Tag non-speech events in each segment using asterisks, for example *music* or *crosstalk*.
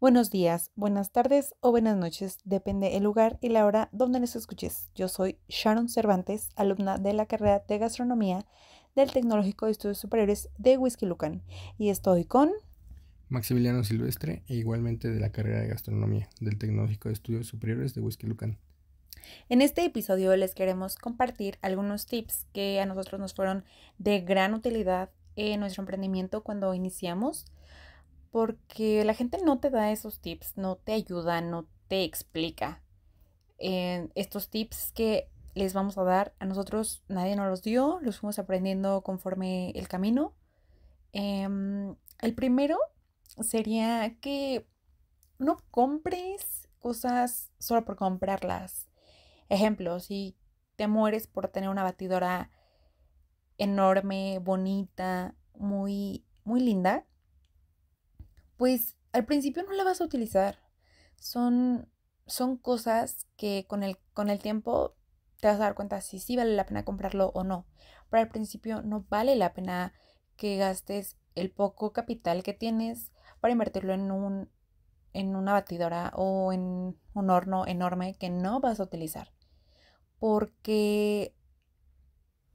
Buenos días, buenas tardes o buenas noches, depende el lugar y la hora donde nos escuches. Yo soy Sharon Cervantes, alumna de la carrera de gastronomía del Tecnológico de Estudios Superiores de Whisky Lucan y estoy con Maximiliano Silvestre e igualmente de la carrera de gastronomía del Tecnológico de Estudios Superiores de Whisky Lucan. En este episodio les queremos compartir algunos tips que a nosotros nos fueron de gran utilidad en nuestro emprendimiento cuando iniciamos porque la gente no te da esos tips, no te ayuda, no te explica. Eh, estos tips que les vamos a dar a nosotros nadie nos los dio, los fuimos aprendiendo conforme el camino. Em, el primero sería que no compres cosas solo por comprarlas. Ejemplo, si te mueres por tener una batidora enorme, bonita, muy, muy linda, pues al principio no la vas a utilizar. Son, son cosas que con el, con el tiempo te vas a dar cuenta si sí vale la pena comprarlo o no. Pero al principio no vale la pena que gastes el poco capital que tienes para invertirlo en, un, en una batidora o en un horno enorme que no vas a utilizar. Porque,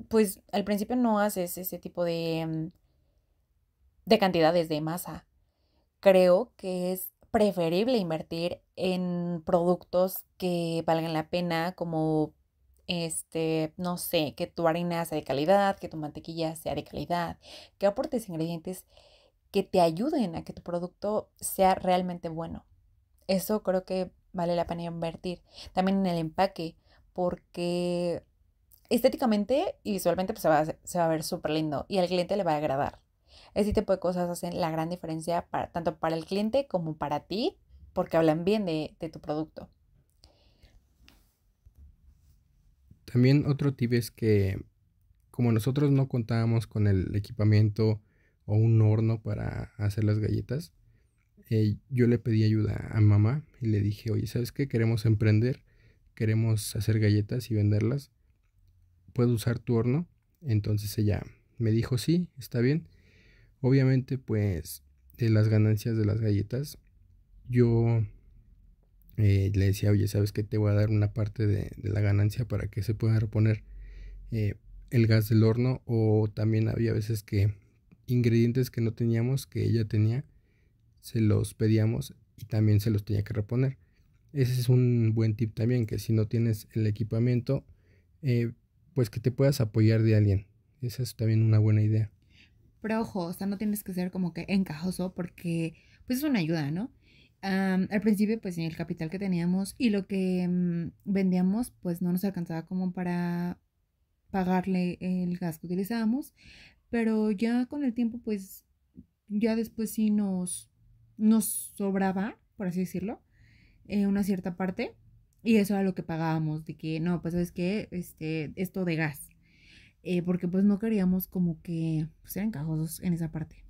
pues al principio no haces ese tipo de, mm, de cantidades de masa creo que es preferible invertir en productos que valgan la pena, como este, no sé, que tu harina sea de calidad, que tu mantequilla sea de calidad, que aportes ingredientes que te ayuden a que tu producto sea realmente bueno. Eso creo que vale la pena invertir. También en el empaque, porque estéticamente y visualmente pues, se, va, se va a ver súper lindo y al cliente le va a agradar ese tipo de cosas hacen la gran diferencia tanto para el cliente como para ti, porque hablan bien de, tu producto. También otro tip es que como nosotros no contábamos con el equipamiento o un horno para hacer las galletas, eh, yo le pedí ayuda a mamá y le dije, oye, ¿sabes qué? Queremos emprender, queremos hacer galletas y venderlas. ¿Puedo usar tu horno? Entonces ella me dijo, sí, está bien. Obviamente, pues, de las ganancias de las galletas, yo eh, le decía, oye, ¿sabes qué? Te voy a dar una parte de, la ganancia para que se pueda reponer eh, el gas del horno. O también había veces que ingredientes que no teníamos, que ella tenía, se los pedíamos y también se los tenía que reponer. Ese es un buen tip también, que si no tienes el equipamiento, eh, pues que te puedas apoyar de alguien. Esa es también una buena idea. Pero ojo, o sea, no tienes que ser como que encajoso porque pues es una ayuda, ¿no? al principio, pues el capital que teníamos y lo que mm, vendíamos, pues no nos alcanzaba como para pagarle el gas que utilizábamos, pero ya con el tiempo, pues ya después sí nos, nos sobraba, por así decirlo, eh, una cierta parte y eso era lo que pagábamos, de que no, pues es que este, esto de gas, eh, porque pues no queríamos como que ser pues, eran en esa parte.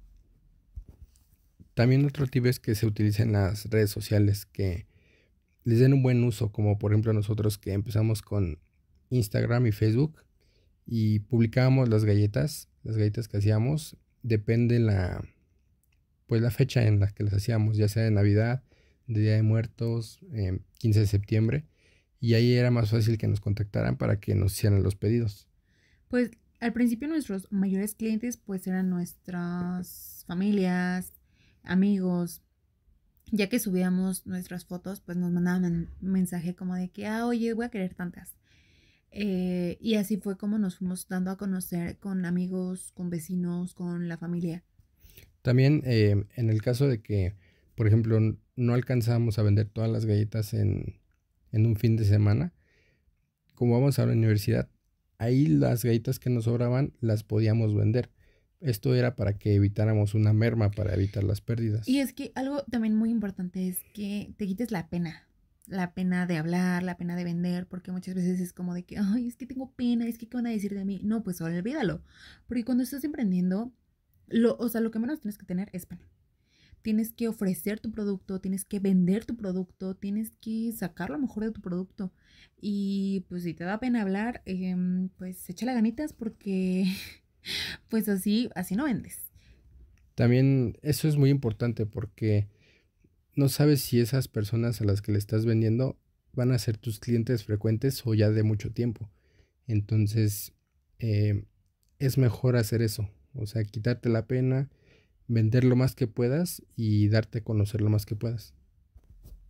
También otro tip es que se utilicen las redes sociales que les den un buen uso, como por ejemplo nosotros que empezamos con Instagram y Facebook y publicábamos las galletas, las galletas que hacíamos, depende la pues la fecha en la que las hacíamos, ya sea de Navidad, de Día de Muertos, 15 eh, de septiembre, y ahí era más fácil que nos contactaran para que nos hicieran los pedidos pues al principio nuestros mayores clientes pues eran nuestras familias, amigos, ya que subíamos nuestras fotos, pues nos mandaban un mensaje como de que, ah, oye, voy a querer tantas. Eh, y así fue como nos fuimos dando a conocer con amigos, con vecinos, con la familia. También eh, en el caso de que, por ejemplo, no alcanzamos a vender todas las galletas en, en un fin de semana, como vamos a la universidad, Ahí las galletas que nos sobraban las podíamos vender. Esto era para que evitáramos una merma, para evitar las pérdidas. Y es que algo también muy importante es que te quites la pena. La pena de hablar, la pena de vender, porque muchas veces es como de que, ay, es que tengo pena, es que qué van a decir de mí. No, pues olvídalo. Porque cuando estás emprendiendo, lo, o sea, lo que menos tienes que tener es pena tienes que ofrecer tu producto, tienes que vender tu producto, tienes que sacar lo mejor de tu producto. Y pues si te da pena hablar, em, pues échale ganitas porque *laughs* pues así, así no vendes. También eso es muy importante porque no sabes si esas personas a las que le estás vendiendo van a ser tus clientes frecuentes o ya de mucho tiempo. Entonces, eh, es mejor hacer eso, o sea, quitarte la pena vender lo más que puedas y darte a conocer lo más que puedas.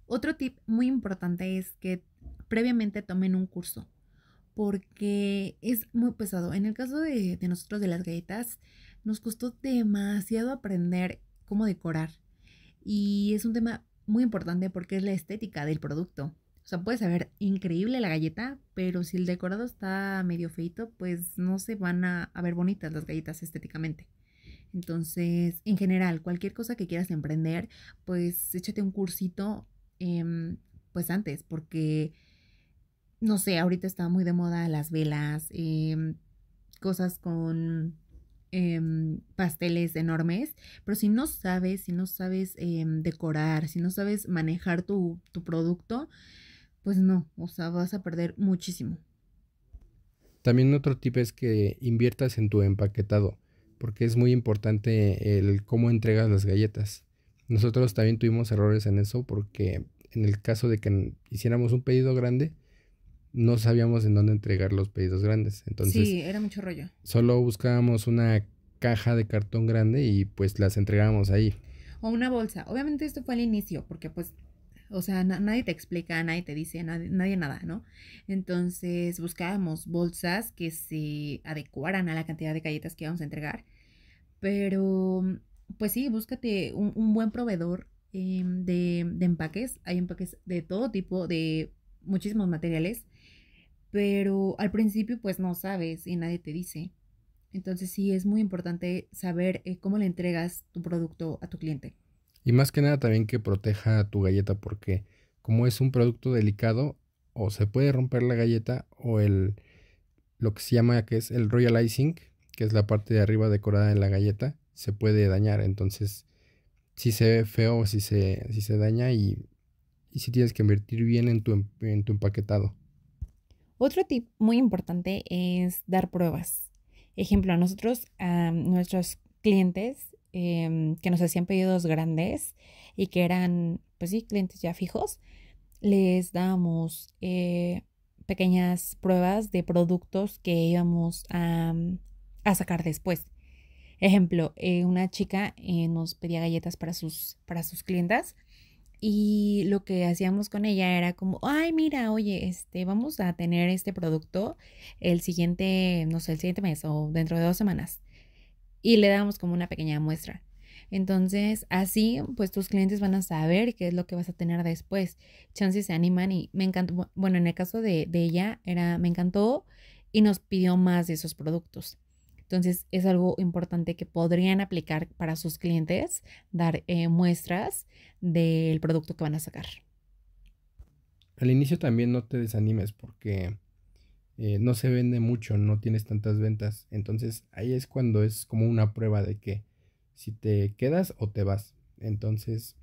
Otro tip muy importante es que previamente tomen un curso porque es muy pesado. En el caso de, nosotros de las galletas, nos costó demasiado aprender cómo decorar. Y es un tema muy importante porque es la estética del producto. O sea, puede saber increíble la galleta, pero si el decorado está medio feito, pues no se van a ver bonitas las galletas estéticamente. Entonces, en general, cualquier cosa que quieras emprender, pues échate un cursito, em, pues antes, porque, no sé, ahorita está muy de moda las velas, em, cosas con em, pasteles enormes, pero si no sabes, si no sabes decorar, si no sabes manejar tu, tu producto, pues no, o sea, vas a perder muchísimo. También otro tip es que inviertas en tu empaquetado porque es muy importante el cómo entregas las galletas. Nosotros también tuvimos errores en eso porque en el caso de que hiciéramos un pedido grande, no sabíamos en dónde entregar los pedidos grandes. Entonces, sí, era mucho rollo. Solo buscábamos una caja de cartón grande y pues las entregábamos ahí. O una bolsa. Obviamente esto fue al inicio, porque pues o sea, nadie te explica, nadie te dice, nadie, nada, ¿no? Entonces buscábamos bolsas que se adecuaran a la cantidad de galletas que íbamos a entregar. Pero, pues sí, búscate un, buen proveedor em, de, empaques. Hay empaques de todo tipo, de muchísimos materiales. Pero al principio, pues no sabes y nadie te dice. Entonces sí, es muy importante saber eh, cómo le entregas tu producto a tu cliente. Y más que nada también que proteja tu galleta porque como es un producto delicado o se puede romper la galleta o el lo que se llama que es el royal icing, que es la parte de arriba decorada en la galleta, se puede dañar. Entonces, si se ve feo, si se, si se daña y, si tienes que invertir bien en tu, em, en tu empaquetado. Otro tip muy importante es dar pruebas. Ejemplo, a nosotros, a nuestros clientes, Em, que nos hacían pedidos grandes y que eran, pues sí, clientes ya fijos, les dábamos eh, pequeñas pruebas de productos que íbamos a, mm, sacar después. Ejemplo, eh, una chica eh, nos pedía galletas para sus, para sus clientas y lo que hacíamos con ella era como, ay, mira, oye, este, vamos a tener este producto el siguiente, no sé, el siguiente mes o dentro de dos semanas y le damos como una pequeña muestra. Entonces, así, pues tus clientes van a saber qué es lo que vas a tener después. Chances se animan y me encantó, bueno, en el caso de, ella, era, me encantó y nos pidió más de esos productos. Entonces, es algo importante que podrían aplicar para sus clientes, dar eh, muestras del producto que van a sacar. Al inicio también no te desanimes porque eh, no se vende mucho, no tienes tantas ventas. Entonces ahí es cuando es como una prueba de que si te quedas o te vas. Entonces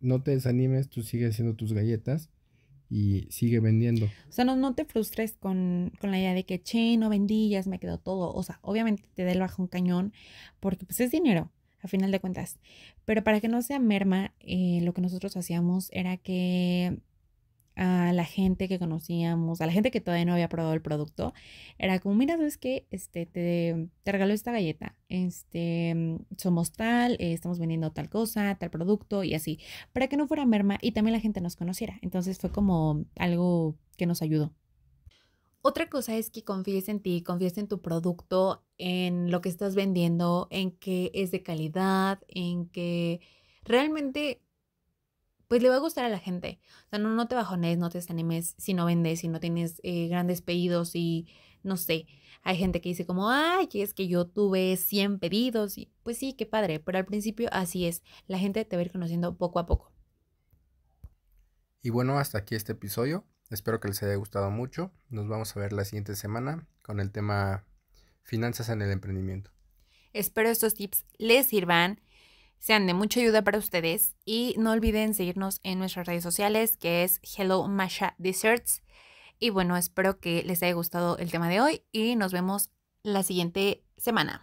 no te desanimes, tú sigues haciendo tus galletas y sigue vendiendo. O sea, no, te frustres con, la idea de que, che, no vendillas, me quedó todo. O sea, obviamente te da el bajo un cañón porque pues es dinero, a final de cuentas. Pero para que no sea merma, eh, lo que nosotros hacíamos era que a la gente que conocíamos, a la gente que todavía no había probado el producto, era como, mira, es qué? Este, te, te regaló esta galleta, este, mm, somos tal, eh, estamos vendiendo tal cosa, tal producto y así, para que no fuera merma y también la gente nos conociera. Entonces fue como algo que nos ayudó. Otra cosa es que confíes en ti, confíes en tu producto, en lo que estás vendiendo, en que es de calidad, en que realmente pues le va a gustar a la gente. O sea, no, te bajones, no te desanimes si no vendes, si no tienes eh, grandes pedidos y no sé. Hay gente que dice como, ay, es que yo tuve 100 pedidos. Y, pues sí, qué padre, pero al principio así es. La gente te va a ir conociendo poco a poco. Y bueno, hasta aquí este episodio. Espero que les haya gustado mucho. Nos vamos a ver la siguiente semana con el tema finanzas en el emprendimiento. Espero estos tips les sirvan sean de mucha ayuda para ustedes y no olviden seguirnos en nuestras redes sociales que es Hello Masha Desserts. Y bueno, espero que les haya gustado el tema de hoy y nos vemos la siguiente semana.